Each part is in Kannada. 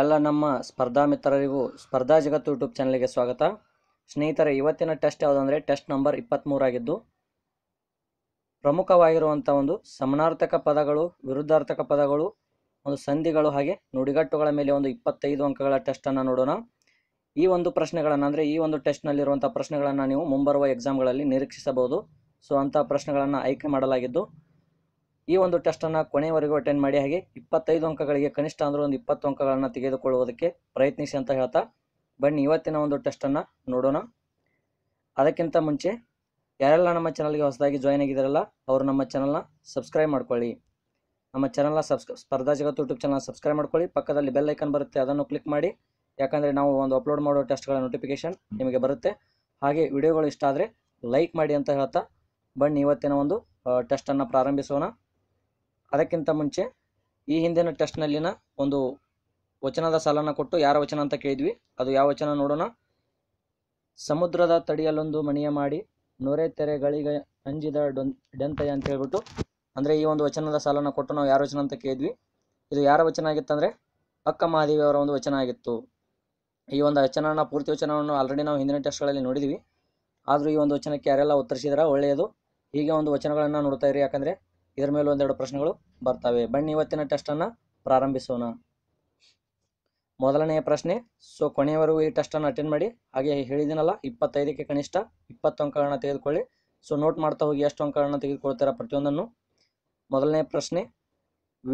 ಎಲ್ಲ ನಮ್ಮ ಸ್ಪರ್ಧಾ ಮಿತ್ರರಿಗೂ ಸ್ಪರ್ಧಾ ಜಗತ್ತು ಯೂಟ್ಯೂಬ್ ಚಾನಲ್ಗೆ ಸ್ವಾಗತ ಸ್ನೇಹಿತರೆ ಇವತ್ತಿನ ಟೆಸ್ಟ್ ಯಾವುದಂದರೆ ಟೆಸ್ಟ್ ನಂಬರ್ ಇಪ್ಪತ್ತ್ಮೂರಾಗಿದ್ದು ಪ್ರಮುಖವಾಗಿರುವಂಥ ಒಂದು ಸಮನಾರ್ಥಕ ಪದಗಳು ವಿರುದ್ಧಾರ್ಥಕ ಪದಗಳು ಒಂದು ಸಂಧಿಗಳು ಹಾಗೆ ನುಡಿಗಟ್ಟುಗಳ ಮೇಲೆ ಒಂದು ಇಪ್ಪತ್ತೈದು ಅಂಕಗಳ ಟೆಸ್ಟನ್ನು ನೋಡೋಣ ಈ ಒಂದು ಪ್ರಶ್ನೆಗಳನ್ನು ಅಂದರೆ ಈ ಒಂದು ಟೆಸ್ಟ್ನಲ್ಲಿರುವಂಥ ಪ್ರಶ್ನೆಗಳನ್ನು ನೀವು ಮುಂಬರುವ ಎಕ್ಸಾಮ್ಗಳಲ್ಲಿ ನಿರೀಕ್ಷಿಸಬಹುದು ಸೊ ಅಂತಹ ಪ್ರಶ್ನೆಗಳನ್ನು ಆಯ್ಕೆ ಮಾಡಲಾಗಿದ್ದು ಈ ಒಂದು ಟೆಸ್ಟನ್ನು ಕೊನೆಯವರೆಗೂ ಅಟೆಂಡ್ ಮಾಡಿ ಹಾಗೆ ಇಪ್ಪತ್ತೈದು ಅಂಕಗಳಿಗೆ ಕನಿಷ್ಠ ಅಂದರೂ ಒಂದು ಇಪ್ಪತ್ತು ಅಂಕಗಳನ್ನು ತೆಗೆದುಕೊಳ್ಳುವುದಕ್ಕೆ ಪ್ರಯತ್ನಿಸಿ ಅಂತ ಹೇಳ್ತಾ ಬನ್ನಿ ಇವತ್ತಿನ ಒಂದು ಟೆಸ್ಟನ್ನು ನೋಡೋಣ ಅದಕ್ಕಿಂತ ಮುಂಚೆ ಯಾರೆಲ್ಲ ನಮ್ಮ ಚಾನಲ್ಗೆ ಹೊಸದಾಗಿ ಜಾಯ್ನ್ ಆಗಿದ್ದಾರಲ್ಲ ಅವರು ನಮ್ಮ ಚಾನಲ್ನ ಸಬ್ಸ್ಕ್ರೈಬ್ ಮಾಡ್ಕೊಳ್ಳಿ ನಮ್ಮ ಚಾನಲ್ನ ಸಬ್ಸ್ ಸ್ಪರ್ಧಾ ಜಗತ್ತು ಯೂಟ್ಯೂಬ್ ಚಾನಲ್ ಸಬ್ಸ್ಕ್ರೈಬ್ ಮಾಡ್ಕೊಳ್ಳಿ ಪಕ್ಕದಲ್ಲಿ ಬೆಲ್ ಐಕನ್ ಬರುತ್ತೆ ಅದನ್ನು ಕ್ಲಿಕ್ ಮಾಡಿ ಯಾಕಂದರೆ ನಾವು ಒಂದು ಅಪ್ಲೋಡ್ ಮಾಡೋ ಟೆಸ್ಟ್ಗಳ ನೋಟಿಫಿಕೇಷನ್ ನಿಮಗೆ ಬರುತ್ತೆ ಹಾಗೆ ವಿಡಿಯೋಗಳು ಇಷ್ಟ ಆದರೆ ಲೈಕ್ ಮಾಡಿ ಅಂತ ಹೇಳ್ತಾ ಬನ್ನಿ ಇವತ್ತಿನ ಒಂದು ಟೆಸ್ಟನ್ನು ಪ್ರಾರಂಭಿಸೋಣ ಅದಕ್ಕಿಂತ ಮುಂಚೆ ಈ ಹಿಂದಿನ ಟೆಸ್ಟ್ನಲ್ಲಿನ ಒಂದು ವಚನದ ಸಾಲನ ಕೊಟ್ಟು ಯಾರ ವಚನ ಅಂತ ಕೇಳಿದ್ವಿ ಅದು ಯಾವ ವಚನ ನೋಡೋಣ ಸಮುದ್ರದ ತಡಿಯಲ್ಲೊಂದು ಮಣಿಯ ಮಾಡಿ ನೊರೆ ತೆರೆಗಳಿಗೆ ಅಂಜಿದ ಡೊನ್ ಡೆಂತಯ್ಯ ಅಂತ ಹೇಳ್ಬಿಟ್ಟು ಅಂದರೆ ಈ ಒಂದು ವಚನದ ಸಾಲನ ಕೊಟ್ಟು ನಾವು ಯಾರ ವಚನ ಅಂತ ಕೇಳಿದ್ವಿ ಇದು ಯಾರ ವಚನ ಆಗಿತ್ತಂದರೆ ಅಕ್ಕ ಮಹಾದೇವಿಯವರ ಒಂದು ವಚನ ಆಗಿತ್ತು ಈ ಒಂದು ವಚನನ ಪೂರ್ತಿ ವಚನವನ್ನು ಆಲ್ರೆಡಿ ನಾವು ಹಿಂದಿನ ಟೆಸ್ಟ್ಗಳಲ್ಲಿ ನೋಡಿದ್ವಿ ಆದರೂ ಈ ಒಂದು ವಚನಕ್ಕೆ ಯಾರೆಲ್ಲ ಉತ್ತರಿಸಿದ್ರೆ ಒಳ್ಳೆಯದು ಹೀಗೆ ಒಂದು ವಚನಗಳನ್ನು ನೋಡ್ತಾ ಇರಿ ಯಾಕಂದರೆ ಇದರ ಮೇಲೆ ಒಂದೆರಡು ಪ್ರಶ್ನೆಗಳು ಬರ್ತವೆ ಬನ್ನಿ ಇವತ್ತಿನ ಟೆಸ್ಟನ್ನು ಪ್ರಾರಂಭಿಸೋಣ ಮೊದಲನೆಯ ಪ್ರಶ್ನೆ ಸೊ ಕೊನೆಯವರೆಗೂ ಈ ಟೆಸ್ಟನ್ನು ಅಟೆಂಡ್ ಮಾಡಿ ಹಾಗೆ ಹೇಳಿದಿನಲ್ಲ ಇಪ್ಪತ್ತೈದಕ್ಕೆ ಕನಿಷ್ಠ ಇಪ್ಪತ್ತು ಅಂಕಗಳನ್ನು ತೆಗೆದುಕೊಳ್ಳಿ ಸೊ ನೋಟ್ ಮಾಡ್ತಾ ಹೋಗಿ ಎಷ್ಟು ಅಂಕಗಳನ್ನು ತೆಗೆದುಕೊಳ್ತೀರಾ ಪ್ರತಿಯೊಂದನ್ನು ಮೊದಲನೇ ಪ್ರಶ್ನೆ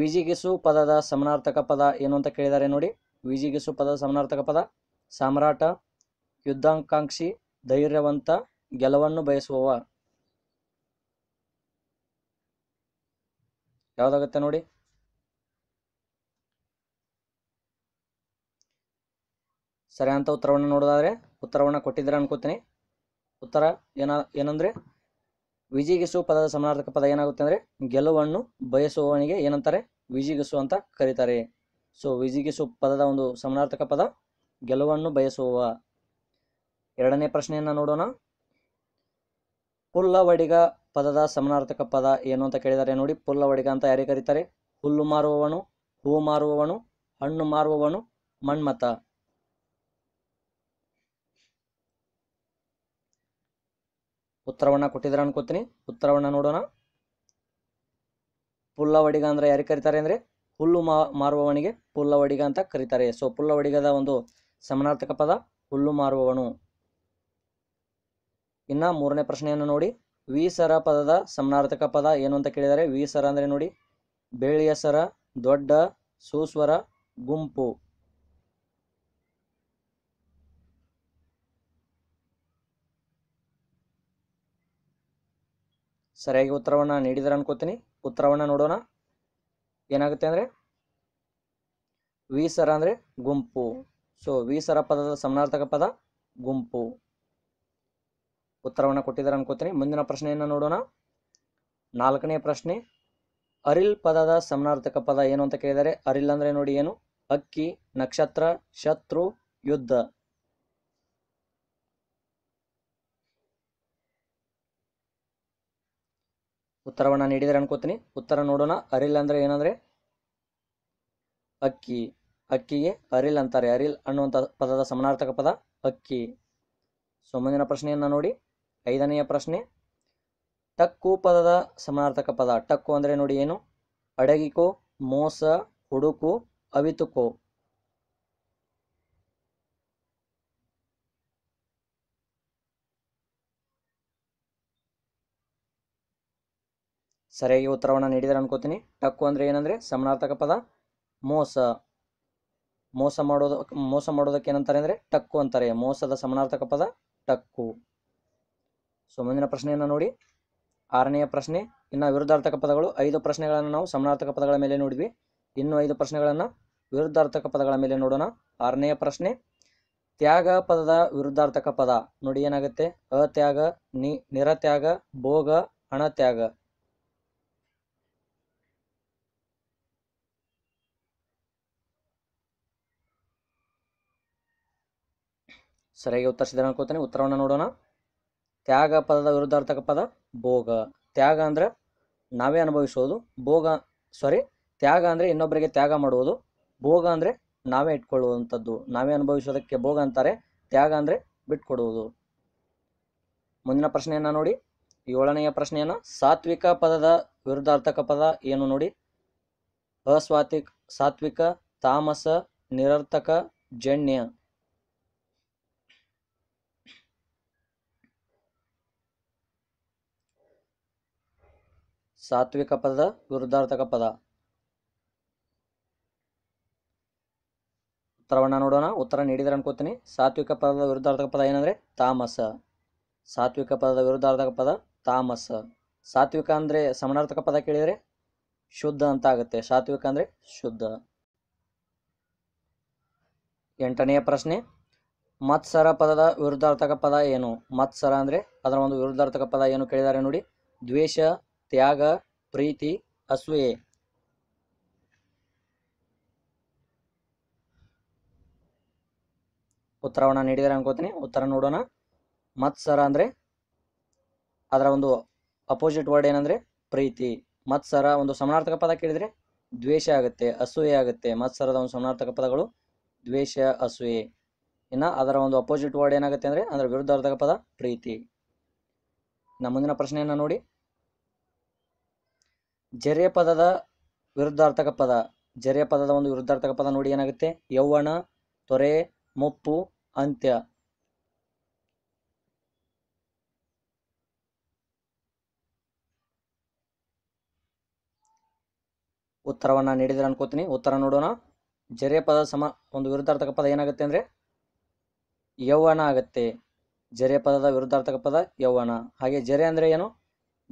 ವಿಜಿಗಿಸು ಪದದ ಸಮನಾರ್ಥಕ ಪದ ಏನು ಅಂತ ಕೇಳಿದ್ದಾರೆ ನೋಡಿ ವಿಜಿಗಿಸು ಪದದ ಸಮನಾರ್ಥಕ ಪದ ಸಾಮ್ರಾಟ ಯುದ್ಧಾಂಕಾಂಕ್ಷಿ ಧೈರ್ಯವಂತ ಗೆಲುವನ್ನು ಬಯಸುವವ ಯಾವ್ದಾಗುತ್ತೆ ನೋಡಿ ಅಂತ ಉತ್ತರವನ್ನು ನೋಡೋದಾದರೆ ಉತ್ತರವನ್ನು ಕೊಟ್ಟಿದ್ದೀರ ಅನ್ಕೋತೀನಿ ಉತ್ತರ ಏನ ಏನಂದ್ರೆ ವಿಜಿಗಿಸು ಪದದ ಸಮಾನಾರ್ಥಕ ಪದ ಏನಾಗುತ್ತೆ ಅಂದ್ರೆ ಗೆಲುವನ್ನು ಬಯಸುವವನಿಗೆ ಏನಂತಾರೆ ವಿಜಿಗಿಸು ಅಂತ ಕರೀತಾರೆ ಸೊ ವಿಜಿಗಿಸು ಪದದ ಒಂದು ಸಮಾನಾರ್ಥಕ ಪದ ಗೆಲುವನ್ನು ಬಯಸುವ ಎರಡನೇ ಪ್ರಶ್ನೆಯನ್ನ ನೋಡೋಣ ಪುಲ್ಲವಡಿಗ ಪದದ ಸಮನಾರ್ಥಕ ಪದ ಏನು ಅಂತ ಕೇಳಿದ್ದಾರೆ ನೋಡಿ ಪುಲ್ಲ ಒಡಿಗ ಅಂತ ಯಾರಿಗೆ ಕರೀತಾರೆ ಹುಲ್ಲು ಮಾರುವವನು ಹೂ ಮಾರುವವನು ಹಣ್ಣು ಮಾರುವವನು ಮಣ್ಮತ ಉತ್ತರವನ್ನ ಕೊಟ್ಟಿದ್ರ ಅನ್ಕೋತೀನಿ ಉತ್ತರವನ್ನ ನೋಡೋಣ ಪುಲ್ಲ ಒಡಿಗ ಅಂದ್ರೆ ಯಾರಿಗೆ ಕರೀತಾರೆ ಅಂದ್ರೆ ಹುಲ್ಲು ಮಾರುವವನಿಗೆ ಪುಲ್ಲ ಒಡಿಗ ಅಂತ ಕರೀತಾರೆ ಸೊ ಪುಲ್ಲ ಒಡಿಗದ ಒಂದು ಸಮನಾರ್ಥಕ ಪದ ಹುಲ್ಲು ಮಾರುವವನು ಇನ್ನ ಮೂರನೇ ಪ್ರಶ್ನೆಯನ್ನು ನೋಡಿ ವಿ ಸರ ಪದದ ಸಮನಾರ್ಥಕ ಪದ ಏನು ಅಂತ ಕೇಳಿದರೆ ವಿ ಸರ ಅಂದರೆ ನೋಡಿ ಬೆಳ್ಳಿಯ ಸರ ದೊಡ್ಡ ಸೂಸ್ವರ ಗುಂಪು ಸರಿಯಾಗಿ ಉತ್ತರವನ್ನು ನೀಡಿದ್ರೆ ಅನ್ಕೋತೀನಿ ಉತ್ತರವನ್ನು ನೋಡೋಣ ಏನಾಗುತ್ತೆ ಅಂದರೆ ವಿ ಸರ ಅಂದರೆ ಗುಂಪು ಸೊ ವಿ ಸರ ಪದದ ಸಮನಾರ್ಥಕ ಪದ ಗುಂಪು ಉತ್ತರವನ್ನು ಕೊಟ್ಟಿದ್ದಾರೆ ಅನ್ಕೋತೀನಿ ಮುಂದಿನ ಪ್ರಶ್ನೆಯನ್ನು ನೋಡೋಣ ನಾಲ್ಕನೇ ಪ್ರಶ್ನೆ ಅರಿಲ್ ಪದದ ಸಮನಾರ್ಥಕ ಪದ ಏನು ಅಂತ ಕೇಳಿದರೆ ಅರಿಲ್ ಅಂದ್ರೆ ನೋಡಿ ಏನು ಅಕ್ಕಿ ನಕ್ಷತ್ರ ಶತ್ರು ಯುದ್ಧ ಉತ್ತರವನ್ನ ನೀಡಿದರೆ ಅನ್ಕೋತೀನಿ ಉತ್ತರ ನೋಡೋಣ ಅರಿಲ್ ಅಂದ್ರೆ ಏನಂದರೆ ಅಕ್ಕಿ ಅಕ್ಕಿಗೆ ಅರಿಲ್ ಅಂತಾರೆ ಅರಿಲ್ ಅನ್ನುವಂಥ ಪದದ ಸಮನಾರ್ಥಕ ಪದ ಅಕ್ಕಿ ಸೊ ಮುಂದಿನ ಪ್ರಶ್ನೆಯನ್ನು ನೋಡಿ ಐದನೆಯ ಪ್ರಶ್ನೆ ಟಕ್ಕು ಪದದ ಸಮಾನಾರ್ಥಕ ಪದ ಟಕ್ಕು ಅಂದರೆ ನೋಡಿ ಏನು ಅಡಗಿಕೋ ಮೋಸ ಹುಡುಕು ಅವಿತುಕೋ ಸರಿಯಾಗಿ ಉತ್ತರವನ್ನು ನೀಡಿದರೆ ಅನ್ಕೋತೀನಿ ಟಕ್ಕು ಅಂದ್ರೆ ಏನಂದರೆ ಸಮಾನಾರ್ಥಕ ಪದ ಮೋಸ ಮೋಸ ಮಾಡೋದು ಮೋಸ ಮಾಡೋದಕ್ಕೆ ಏನಂತಾರೆ ಅಂದರೆ ಟಕ್ಕು ಅಂತಾರೆ ಮೋಸದ ಸಮಾನಾರ್ಥಕ ಪದ ಟಕ್ಕು ಸೊ ಮುಂದಿನ ಪ್ರಶ್ನೆಯನ್ನು ನೋಡಿ ಆರನೆಯ ಪ್ರಶ್ನೆ ಇನ್ನು ವಿರುದ್ಧಾರ್ಥಕ ಪದಗಳು ಐದು ಪ್ರಶ್ನೆಗಳನ್ನು ನಾವು ಸಮನಾರ್ಥಕ ಪದಗಳ ಮೇಲೆ ನೋಡಿದ್ವಿ ಇನ್ನು ಐದು ಪ್ರಶ್ನೆಗಳನ್ನು ವಿರುದ್ಧಾರ್ಥಕ ಪದಗಳ ಮೇಲೆ ನೋಡೋಣ ಆರನೆಯ ಪ್ರಶ್ನೆ ತ್ಯಾಗ ಪದದ ವಿರುದ್ಧಾರ್ಥಕ ಪದ ನೋಡಿ ಏನಾಗುತ್ತೆ ಅತ್ಯಾಗ ನಿ ನಿರತ್ಯಾಗ ಭೋಗ ಅಣತ್ಯಾಗ ಸರಿಯಾಗಿ ಉತ್ತರಿಸಿದ ಅನ್ಕೋತಾನೆ ಉತ್ತರವನ್ನು ನೋಡೋಣ ತ್ಯಾಗ ಪದದ ವಿರುದ್ಧಾರ್ಥಕ ಪದ ಭೋಗ ತ್ಯಾಗ ಅಂದರೆ ನಾವೇ ಅನುಭವಿಸೋದು ಭೋಗ ಸಾರಿ ತ್ಯಾಗ ಅಂದರೆ ಇನ್ನೊಬ್ಬರಿಗೆ ತ್ಯಾಗ ಮಾಡುವುದು ಭೋಗ ಅಂದರೆ ನಾವೇ ಇಟ್ಕೊಳ್ಳುವಂಥದ್ದು ನಾವೇ ಅನುಭವಿಸೋದಕ್ಕೆ ಭೋಗ ಅಂತಾರೆ ತ್ಯಾಗ ಅಂದರೆ ಬಿಟ್ಕೊಡುವುದು ಮುಂದಿನ ಪ್ರಶ್ನೆಯನ್ನು ನೋಡಿ ಏಳನೆಯ ಪ್ರಶ್ನೆಯನ್ನು ಸಾತ್ವಿಕ ಪದದ ವಿರುದ್ಧಾರ್ಥಕ ಪದ ಏನು ನೋಡಿ ಅಸ್ವಾತ್ವಿಕ ಸಾತ್ವಿಕ ತಾಮಸ ನಿರರ್ಥಕ ಜನ್ಯ ಸಾತ್ವಿಕ ಪದ ವಿರುದ್ಧಾರ್ಥಕ ಪದ ಉತ್ತರವನ್ನು ನೋಡೋಣ ಉತ್ತರ ನೀಡಿದರೆ ಅನ್ಕೋತೀನಿ ಸಾತ್ವಿಕ ಪದದ ವಿರುದ್ಧಾರ್ಥಕ ಪದ ಏನಂದರೆ ತಾಮಸ ಸಾತ್ವಿಕ ಪದದ ವಿರುದ್ಧಾರ್ಥಕ ಪದ ತಾಮಸ ಸಾತ್ವಿಕ ಅಂದರೆ ಸಮನಾರ್ಥಕ ಪದ ಕೇಳಿದರೆ ಶುದ್ಧ ಅಂತ ಆಗುತ್ತೆ ಸಾತ್ವಿಕ ಅಂದರೆ ಶುದ್ಧ ಎಂಟನೆಯ ಪ್ರಶ್ನೆ ಮತ್ಸರ ಪದದ ವಿರುದ್ಧಾರ್ಥಕ ಪದ ಏನು ಮತ್ಸರ ಅಂದರೆ ಅದರ ಒಂದು ವಿರುದ್ಧಾರ್ಥಕ ಪದ ಏನು ಕೇಳಿದ್ದಾರೆ ನೋಡಿ ದ್ವೇಷ ತ್ಯಾಗ ಪ್ರೀತಿ ಅಸೂಯೆ ಉತ್ತರವನ್ನು ನೀಡಿದರೆ ಅನ್ಕೋತೀನಿ ಉತ್ತರ ನೋಡೋಣ ಮತ್ಸರ ಅಂದ್ರೆ ಅದರ ಒಂದು ಅಪೋಸಿಟ್ ವರ್ಡ್ ಏನಂದ್ರೆ ಪ್ರೀತಿ ಮತ್ಸರ ಒಂದು ಸಮಾನಾರ್ಥಕ ಪದ ಕೇಳಿದ್ರೆ ದ್ವೇಷ ಆಗುತ್ತೆ ಅಸೂಯೆ ಆಗುತ್ತೆ ಮತ್ಸರದ ಒಂದು ಸಮಾನಾರ್ಥಕ ಪದಗಳು ದ್ವೇಷ ಅಸೂಯೆ ಇನ್ನ ಅದರ ಒಂದು ಅಪೋಸಿಟ್ ವರ್ಡ್ ಏನಾಗುತ್ತೆ ಅಂದ್ರೆ ಅದರ ವಿರುದ್ಧಾರ್ಥಕ ಪದ ಪ್ರೀತಿ ನಮ್ಮ ಮುಂದಿನ ಪ್ರಶ್ನೆಯನ್ನು ನೋಡಿ ಜರೆಯ ಪದದ ವಿರುದ್ಧಾರ್ಥಕ ಪದ ಜರೆಯ ಪದದ ಒಂದು ವಿರುದ್ಧಾರ್ಥಕ ಪದ ನೋಡಿ ಏನಾಗುತ್ತೆ ಯೌವನ ತೊರೆ ಮುಪ್ಪು ಅಂತ್ಯ ಉತ್ತರವನ್ನು ನೀಡಿದ್ರೆ ಅನ್ಕೋತೀನಿ ಉತ್ತರ ನೋಡೋಣ ಜರೆಯ ಪದ ಸಮ ಒಂದು ವಿರುದ್ಧಾರ್ಥಕ ಪದ ಏನಾಗುತ್ತೆ ಅಂದರೆ ಯೌವನ ಆಗುತ್ತೆ ಜರೆಯ ಪದದ ವಿರುದ್ಧಾರ್ಥಕ ಪದ ಯೌವನ ಹಾಗೆ ಜರೆ ಅಂದರೆ ಏನು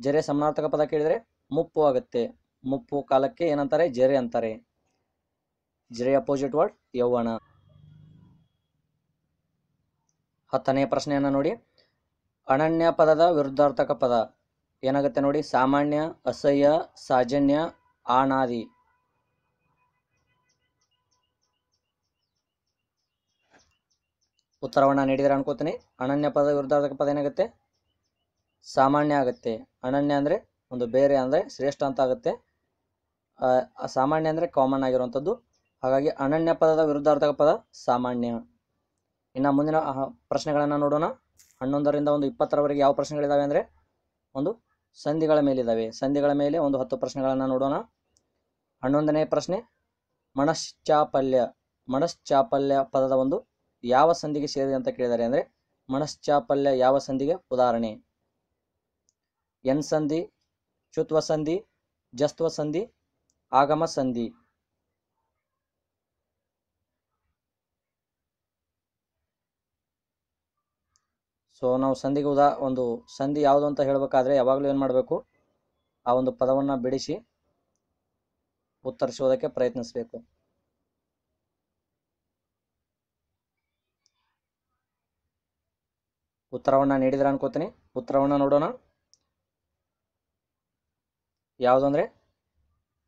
ಜರೆ ಸಮಾನಾರ್ಥಕ ಪದ ಕೇಳಿದರೆ ಮುಪ್ಪು ಆಗುತ್ತೆ ಮುಪ್ಪು ಕಾಲಕ್ಕೆ ಏನಂತಾರೆ ಜರೆ ಅಂತಾರೆ ಜರೆ ಅಪೋಸಿಟ್ ವರ್ಡ್ ಯೌವನ ಹತ್ತನೇ ಪ್ರಶ್ನೆಯನ್ನ ನೋಡಿ ಅನನ್ಯ ಪದದ ವಿರುದ್ಧಾರ್ಥಕ ಪದ ಏನಾಗುತ್ತೆ ನೋಡಿ ಸಾಮಾನ್ಯ ಅಸಹ್ಯ ಸಾಜನ್ಯ ಆನಾದಿ ಉತ್ತರವನ್ನು ನೀಡಿದರೆ ಅನ್ಕೋತೀನಿ ಅನನ್ಯ ಪದ ವಿರುದ್ಧಾರ್ಥಕ ಪದ ಏನಾಗುತ್ತೆ ಸಾಮಾನ್ಯ ಆಗುತ್ತೆ ಅನನ್ಯ ಅಂದ್ರೆ ಒಂದು ಬೇರೆ ಅಂದರೆ ಶ್ರೇಷ್ಠ ಅಂತ ಆಗುತ್ತೆ ಸಾಮಾನ್ಯ ಅಂದರೆ ಕಾಮನ್ ಆಗಿರುವಂಥದ್ದು ಹಾಗಾಗಿ ಅನನ್ಯ ಪದದ ವಿರುದ್ಧಾರ್ಥಕ ಪದ ಸಾಮಾನ್ಯ ಇನ್ನು ಮುಂದಿನ ಪ್ರಶ್ನೆಗಳನ್ನು ನೋಡೋಣ ಹನ್ನೊಂದರಿಂದ ಒಂದು ಇಪ್ಪತ್ತರವರೆಗೆ ಯಾವ ಪ್ರಶ್ನೆಗಳಿದ್ದಾವೆ ಅಂದರೆ ಒಂದು ಸಂಧಿಗಳ ಮೇಲಿದ್ದಾವೆ ಸಂಧಿಗಳ ಮೇಲೆ ಒಂದು ಹತ್ತು ಪ್ರಶ್ನೆಗಳನ್ನು ನೋಡೋಣ ಹನ್ನೊಂದನೇ ಪ್ರಶ್ನೆ ಮನಶ್ಚಾಪಲ್ಯ ಮನಶ್ಚಾಪಲ್ಯ ಪದದ ಒಂದು ಯಾವ ಸಂಧಿಗೆ ಸೇರಿದೆ ಅಂತ ಕೇಳಿದ್ದಾರೆ ಅಂದರೆ ಮನಶ್ಚಾಪಲ್ಯ ಯಾವ ಸಂಧಿಗೆ ಉದಾಹರಣೆ ಎನ್ ಸಂಧಿ ಶುತ್ವ ಸಂಧಿ ಜಸ್ತ್ವ ಸಂಧಿ ಆಗಮ ಸಂಧಿ ಸೊ ನಾವು ಸಂಧಿಗೆ ಉದಾ ಒಂದು ಸಂಧಿ ಯಾವುದು ಅಂತ ಹೇಳಬೇಕಾದ್ರೆ ಯಾವಾಗಲೂ ಏನು ಮಾಡಬೇಕು ಆ ಒಂದು ಪದವನ್ನು ಬಿಡಿಸಿ ಉತ್ತರಿಸೋದಕ್ಕೆ ಪ್ರಯತ್ನಿಸಬೇಕು ಉತ್ತರವನ್ನು ನೀಡಿದ್ರೆ ಅನ್ಕೋತೀನಿ ಉತ್ತರವನ್ನು ನೋಡೋಣ ಯಾವುದಂದ್ರೆ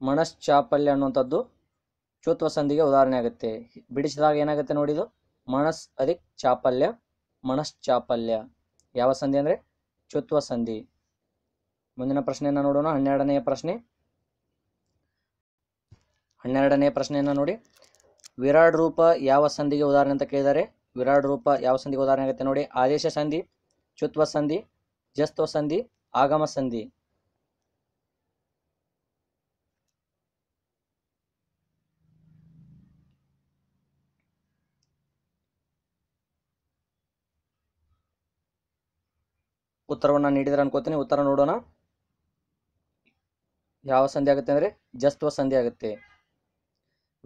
ಮನಶ್ಚಾಪಲ್ಯ ಅನ್ನುವಂಥದ್ದು ಚೂತ್ವ ಸಂಧಿಗೆ ಉದಾಹರಣೆ ಆಗುತ್ತೆ ಬಿಡಿಸಿದಾಗ ಏನಾಗುತ್ತೆ ನೋಡಿದು ಮನಸ್ ಅಧಿಕ್ ಚಾಪಲ್ಯ ಮನಶ್ಚಾಪಲ್ಯ ಯಾವ ಸಂಧಿ ಅಂದರೆ ಚುತ್ವ ಸಂಧಿ ಮುಂದಿನ ಪ್ರಶ್ನೆಯನ್ನು ನೋಡೋಣ ಹನ್ನೆರಡನೆಯ ಪ್ರಶ್ನೆ ಹನ್ನೆರಡನೆಯ ಪ್ರಶ್ನೆಯನ್ನು ನೋಡಿ ವಿರಾಡ್ ರೂಪ ಯಾವ ಸಂಧಿಗೆ ಉದಾಹರಣೆ ಅಂತ ಕೇಳಿದ್ದಾರೆ ವಿರಾಡ್ ರೂಪ ಯಾವ ಸಂಧಿಗೆ ಉದಾಹರಣೆ ಆಗುತ್ತೆ ನೋಡಿ ಆದೇಶ ಸಂಧಿ ಚುತ್ವ ಸಂಧಿ ಜಸ್ತ್ವ ಸಂಧಿ ಆಗಮ ಸಂಧಿ ಉತ್ತರವನ್ನು ನೀಡಿದ್ರೆ ಅನ್ಕೋತೀನಿ ಉತ್ತರ ನೋಡೋಣ ಯಾವ ಸಂಧಿ ಆಗುತ್ತೆ ಅಂದರೆ ಜಸ್ತ್ವ ಸಂಧಿ ಆಗುತ್ತೆ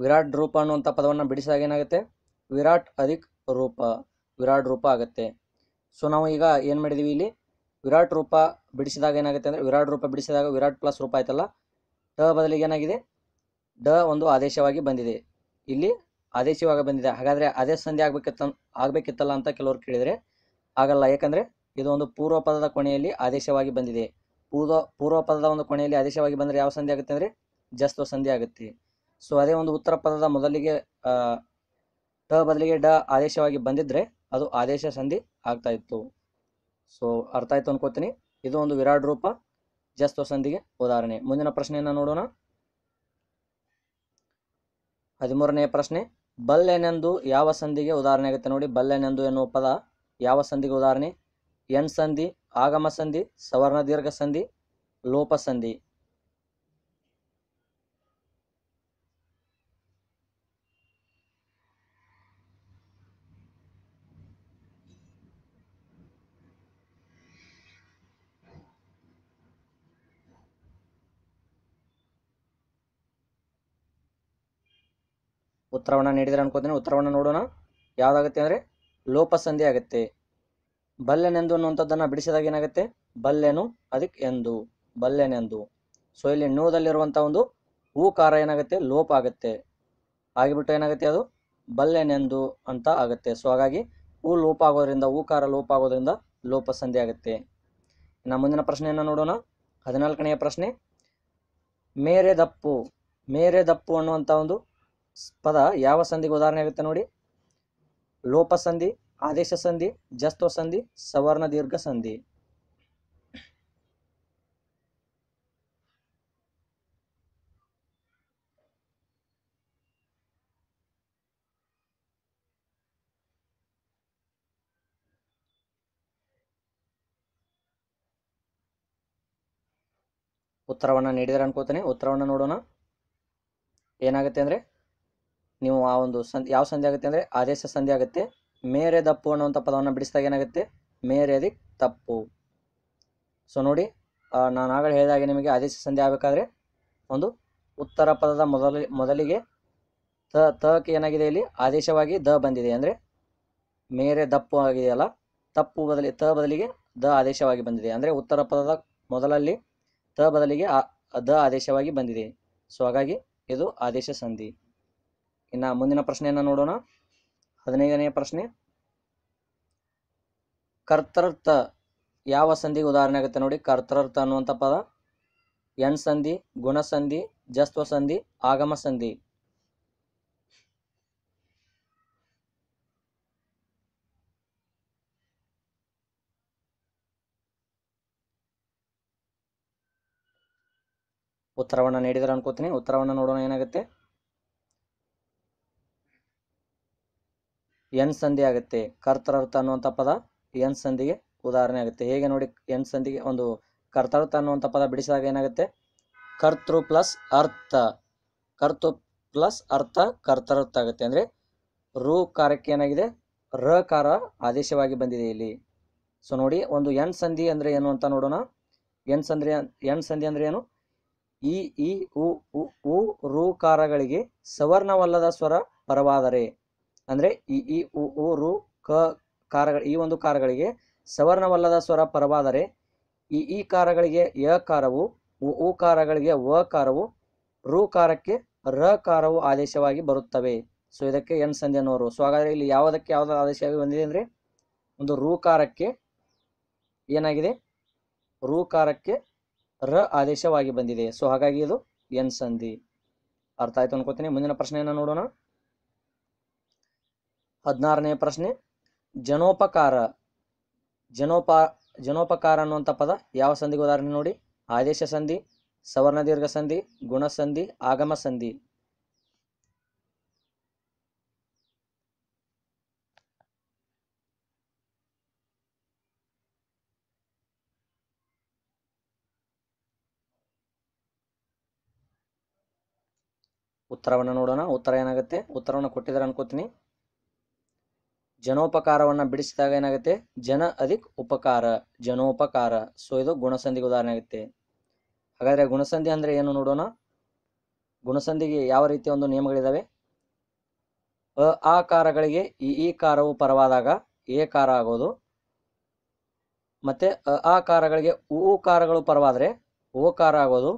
ವಿರಾಟ್ ರೂಪ ಅನ್ನುವಂಥ ಪದವನ್ನು ಬಿಡಿಸಿದಾಗ ಏನಾಗುತ್ತೆ ವಿರಾಟ್ ಅಧಿಕ್ ರೂಪ ವಿರಾಟ್ ರೂಪ ಆಗುತ್ತೆ ಸೊ ನಾವು ಈಗ ಏನು ಮಾಡಿದೀವಿ ಇಲ್ಲಿ ವಿರಾಟ್ ರೂಪ ಬಿಡಿಸಿದಾಗ ಏನಾಗುತ್ತೆ ಅಂದರೆ ವಿರಾಟ್ ರೂಪ ಬಿಡಿಸಿದಾಗ ವಿರಾಟ್ ಪ್ಲಸ್ ರೂಪ ಆಯ್ತಲ್ಲ ಡ ಬದಲಿಗೆ ಏನಾಗಿದೆ ಡ ಒಂದು ಆದೇಶವಾಗಿ ಬಂದಿದೆ ಇಲ್ಲಿ ಆದೇಶವಾಗಿ ಬಂದಿದೆ ಹಾಗಾದರೆ ಅದೇ ಸಂಧಿ ಆಗಬೇಕಿತ್ತ ಆಗಬೇಕಿತ್ತಲ್ಲ ಅಂತ ಕೆಲವರು ಕೇಳಿದರೆ ಆಗಲ್ಲ ಯಾಕಂದ್ರೆ ಇದು ಒಂದು ಪೂರ್ವ ಪದದ ಕೊನೆಯಲ್ಲಿ ಆದೇಶವಾಗಿ ಬಂದಿದೆ ಪೂರ್ವ ಪದದ ಒಂದು ಕೊನೆಯಲ್ಲಿ ಆದೇಶವಾಗಿ ಬಂದರೆ ಯಾವ ಸಂಧಿ ಆಗುತ್ತೆ ಅಂದರೆ ಜಸ್ತ್ವ ಸಂಧಿ ಆಗುತ್ತೆ ಸೊ ಅದೇ ಒಂದು ಉತ್ತರ ಪದದ ಮೊದಲಿಗೆ ಟ ಬದಲಿಗೆ ಡ ಆದೇಶವಾಗಿ ಬಂದಿದ್ರೆ ಅದು ಆದೇಶ ಸಂಧಿ ಆಗ್ತಾ ಇತ್ತು ಸೊ ಅರ್ಥ ಆಯ್ತು ಅನ್ಕೋತೀನಿ ಇದು ಒಂದು ವಿರಾಡ್ ರೂಪ ಜಸ್ತ್ವ ಸಂಧಿಗೆ ಉದಾಹರಣೆ ಮುಂದಿನ ಪ್ರಶ್ನೆಯನ್ನು ನೋಡೋಣ ಹದಿಮೂರನೆಯ ಪ್ರಶ್ನೆ ಬಲ್ಲೆನೆಂದು ಯಾವ ಸಂಧಿಗೆ ಉದಾಹರಣೆ ಆಗುತ್ತೆ ನೋಡಿ ಬಲ್ಲೆನೆಂದು ಎನ್ನುವ ಪದ ಯಾವ ಸಂಧಿಗೆ ಉದಾಹರಣೆ ಎನ್ ಸಂಧಿ ಆಗಮ ಸಂಧಿ ಸವರ್ಣ ದೀರ್ಘ ಸಂಧಿ ಲೋಪ ಸಂಧಿ ಉತ್ತರವನ್ನು ನೀಡಿದರೆ ಅನ್ಕೋತೀನಿ ಉತ್ತರವನ್ನು ನೋಡೋಣ ಯಾವುದಾಗುತ್ತೆ ಅಂದರೆ ಲೋಪಸಂಧಿ ಆಗುತ್ತೆ ಬಲ್ಲೆನೆಂದು ಅನ್ನುವಂಥದ್ದನ್ನು ಬಿಡಿಸಿದಾಗ ಏನಾಗುತ್ತೆ ಬಲ್ಲೆನು ಅದಕ್ಕೆ ಎಂದು ಬಲ್ಲೆನೆಂದು ಸೊ ಇಲ್ಲಿ ನೋದಲ್ಲಿರುವಂಥ ಒಂದು ಹೂಕಾರ ಏನಾಗುತ್ತೆ ಲೋಪ ಆಗುತ್ತೆ ಆಗಿಬಿಟ್ಟು ಏನಾಗುತ್ತೆ ಅದು ಬಲ್ಲೆನೆಂದು ಅಂತ ಆಗುತ್ತೆ ಸೊ ಹಾಗಾಗಿ ಹೂ ಲೋಪ ಆಗೋದ್ರಿಂದ ಹೂಕಾರ ಲೋಪ ಆಗೋದ್ರಿಂದ ಲೋಪ ಸಂಧಿ ಆಗುತ್ತೆ ಇನ್ನು ಮುಂದಿನ ಪ್ರಶ್ನೆಯನ್ನು ನೋಡೋಣ ಹದಿನಾಲ್ಕನೆಯ ಪ್ರಶ್ನೆ ಮೇರೆ ದಪ್ಪು ಮೇರೆ ದಪ್ಪು ಅನ್ನುವಂಥ ಒಂದು ಪದ ಯಾವ ಸಂಧಿಗೆ ಉದಾಹರಣೆ ಆಗುತ್ತೆ ನೋಡಿ ಲೋಪ ಸಂಧಿ ಆದೇಶ ಸಂಧಿ ಜಸ್ತೋ ಸಂಧಿ ಸವರ್ಣ ದೀರ್ಘ ಸಂಧಿ ಉತ್ತರವನ್ನು ನೀಡಿದರೆ ಅನ್ಕೋತೇನೆ ಉತ್ತರವನ್ನು ನೋಡೋಣ ಏನಾಗುತ್ತೆ ಅಂದ್ರೆ ನೀವು ಆ ಒಂದು ಸಂಧಿ ಯಾವ ಸಂಧಿ ಆಗುತ್ತೆ ಅಂದ್ರೆ ಆದೇಶ ಸಂಧಿ ಆಗುತ್ತೆ ಮೇರೆ ದಪ್ಪು ಅನ್ನುವಂಥ ಪದವನ್ನು ಬಿಡಿಸಿದಾಗ ಏನಾಗುತ್ತೆ ಮೇರೆದಿ ತಪ್ಪು ಸೊ ನೋಡಿ ನಾನು ಆಗಲೇ ಹೇಳಿದಾಗೆ ನಿಮಗೆ ಆದೇಶ ಸಂಧಿ ಆಗಬೇಕಾದ್ರೆ ಒಂದು ಉತ್ತರ ಪದದ ಮೊದಲ ಮೊದಲಿಗೆ ತ ತಕ್ಕೆ ಏನಾಗಿದೆ ಇಲ್ಲಿ ಆದೇಶವಾಗಿ ದ ಬಂದಿದೆ ಅಂದರೆ ಮೇರೆ ದಪ್ಪು ಆಗಿದೆಯಲ್ಲ ತಪ್ಪು ಬದಲಿ ತ ಬದಲಿಗೆ ದ ಆದೇಶವಾಗಿ ಬಂದಿದೆ ಅಂದರೆ ಉತ್ತರ ಪದದ ಮೊದಲಲ್ಲಿ ತ ಬದಲಿಗೆ ದ ಆದೇಶವಾಗಿ ಬಂದಿದೆ ಸೊ ಹಾಗಾಗಿ ಇದು ಆದೇಶ ಸಂಧಿ ಇನ್ನು ಮುಂದಿನ ಪ್ರಶ್ನೆಯನ್ನು ನೋಡೋಣ ಹದಿನೈದನೇ ಪ್ರಶ್ನೆ ಕರ್ತರ್ಥ ಯಾವ ಸಂಧಿಗೆ ಉದಾಹರಣೆ ಆಗುತ್ತೆ ನೋಡಿ ಕರ್ತರ್ಥ ಅನ್ನುವಂಥ ಪದ ಎಣ್ ಸಂಧಿ ಗುಣ ಸಂಧಿ ಜಸ್ತ್ವ ಸಂಧಿ ಆಗಮ ಸಂಧಿ ಉತ್ತರವನ್ನು ನೀಡಿದ್ರೆ ಅನ್ಕೋತೀನಿ ಉತ್ತರವನ್ನು ನೋಡೋಣ ಏನಾಗುತ್ತೆ ಎನ್ ಸಂಧಿ ಆಗುತ್ತೆ ಕರ್ತರ್ಥ ಅನ್ನುವಂಥ ಪದ ಎನ್ ಸಂಧಿಗೆ ಉದಾಹರಣೆ ಆಗುತ್ತೆ ಹೇಗೆ ನೋಡಿ ಎನ್ ಸಂಧಿಗೆ ಒಂದು ಕರ್ತರ್ಥ ಅನ್ನುವಂಥ ಪದ ಬಿಡಿಸಿದಾಗ ಏನಾಗುತ್ತೆ ಕರ್ತೃ ಪ್ಲಸ್ ಅರ್ಥ ಕರ್ತೃ ಪ್ಲಸ್ ಅರ್ಥ ಕರ್ತರ್ಥ ಆಗುತ್ತೆ ಅಂದರೆ ರು ಕಾರಕ್ಕೆ ಏನಾಗಿದೆ ರ ಕಾರ ಆದೇಶವಾಗಿ ಬಂದಿದೆ ಇಲ್ಲಿ ಸೊ ನೋಡಿ ಒಂದು ಎನ್ ಸಂಧಿ ಅಂದರೆ ಏನು ಅಂತ ನೋಡೋಣ ಎನ್ ಸಂಧಿ ಎನ್ ಸಂಧಿ ಅಂದ್ರೆ ಏನು ಈ ಈ ಉ ರು ಕಾರಗಳಿಗೆ ಸವರ್ಣವಲ್ಲದ ಸ್ವರ ಪರವಾದರೆ ಅಂದರೆ ಈ ಈ ಉ ರು ಕ ಕಾರಗಳ ಈ ಒಂದು ಕಾರಗಳಿಗೆ ಸವರ್ಣವಲ್ಲದ ಸ್ವರ ಪರವಾದರೆ ಈ ಈ ಕಾರಗಳಿಗೆ ಯ ಕಾರವು ಉ ಕಾರಗಳಿಗೆ ವ ಕಾರವು ರು ಕಾರಕ್ಕೆ ರ ಕಾರವು ಆದೇಶವಾಗಿ ಬರುತ್ತವೆ ಸೊ ಇದಕ್ಕೆ ಎನ್ ಸಂಧಿ ಅನ್ನೋರು ಸೊ ಹಾಗಾದರೆ ಇಲ್ಲಿ ಯಾವುದಕ್ಕೆ ಯಾವ್ದು ಆದೇಶವಾಗಿ ಬಂದಿದೆ ಅಂದರೆ ಒಂದು ರು ಕಾರಕ್ಕೆ ಏನಾಗಿದೆ ರು ಕಾರಕ್ಕೆ ರ ಆದೇಶವಾಗಿ ಬಂದಿದೆ ಸೊ ಹಾಗಾಗಿ ಇದು ಎನ್ ಸಂಧಿ ಅರ್ಥ ಆಯ್ತು ಅನ್ಕೋತೀನಿ ಮುಂದಿನ ಪ್ರಶ್ನೆಯನ್ನು ನೋಡೋಣ ಹದಿನಾರನೇ ಪ್ರಶ್ನೆ ಜನೋಪಕಾರ ಜನೋಪ ಜನೋಪಕಾರ ಅನ್ನುವಂಥ ಪದ ಯಾವ ಸಂಧಿಗೆ ಉದಾಹರಣೆ ನೋಡಿ ಆದೇಶ ಸಂಧಿ ಸವರ್ಣ ದೀರ್ಘ ಸಂಧಿ ಗುಣ ಸಂಧಿ ಆಗಮ ಸಂಧಿ ಉತ್ತರವನ್ನು ನೋಡೋಣ ಉತ್ತರ ಏನಾಗುತ್ತೆ ಉತ್ತರವನ್ನು ಕೊಟ್ಟಿದ್ದಾರೆ ಅನ್ಕೋತೀನಿ ಜನೋಪಕಾರವನ್ನ ಬಿಡಿಸಿದಾಗ ಏನಾಗುತ್ತೆ ಜನ ಅಧಿಕ ಉಪಕಾರ ಜನೋಪಕಾರ ಸೊ ಇದು ಗುಣಸಂಧಿಗೆ ಉದಾಹರಣೆ ಆಗುತ್ತೆ ಹಾಗಾದ್ರೆ ಗುಣಸಂಧಿ ಅಂದ್ರೆ ಏನು ನೋಡೋಣ ಗುಣಸಂಧಿಗೆ ಯಾವ ರೀತಿಯ ಒಂದು ನಿಯಮಗಳಿದಾವೆ ಅ ಆ ಕಾರಗಳಿಗೆ ಈ ಈ ಕಾರವು ಪರವಾದಾಗ ಎ ಕಾರ ಆಗೋದು ಮತ್ತೆ ಅ ಆ ಕಾರಗಳಿಗೆ ಉ ಕಾರಗಳು ಪರವಾದರೆ ಓ ಕಾರ ಆಗೋದು